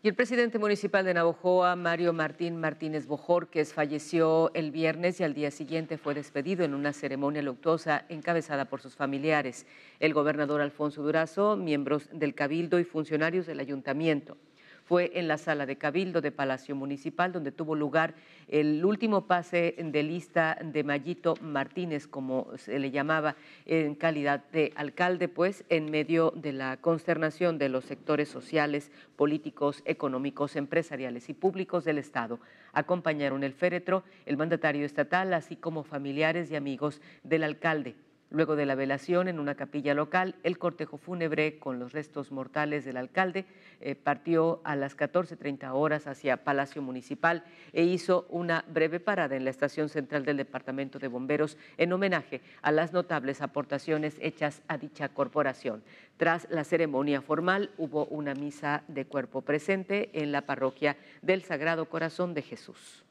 Y el presidente municipal de Navojoa, Mario Martín Martínez Bojorques, falleció el viernes y al día siguiente fue despedido en una ceremonia luctuosa encabezada por sus familiares, el gobernador Alfonso Durazo, miembros del Cabildo y funcionarios del ayuntamiento fue en la sala de Cabildo de Palacio Municipal, donde tuvo lugar el último pase de lista de Mayito Martínez, como se le llamaba en calidad de alcalde, pues en medio de la consternación de los sectores sociales, políticos, económicos, empresariales y públicos del Estado. Acompañaron el féretro, el mandatario estatal, así como familiares y amigos del alcalde. Luego de la velación en una capilla local, el cortejo fúnebre con los restos mortales del alcalde eh, partió a las 14.30 horas hacia Palacio Municipal e hizo una breve parada en la estación central del Departamento de Bomberos en homenaje a las notables aportaciones hechas a dicha corporación. Tras la ceremonia formal hubo una misa de cuerpo presente en la parroquia del Sagrado Corazón de Jesús.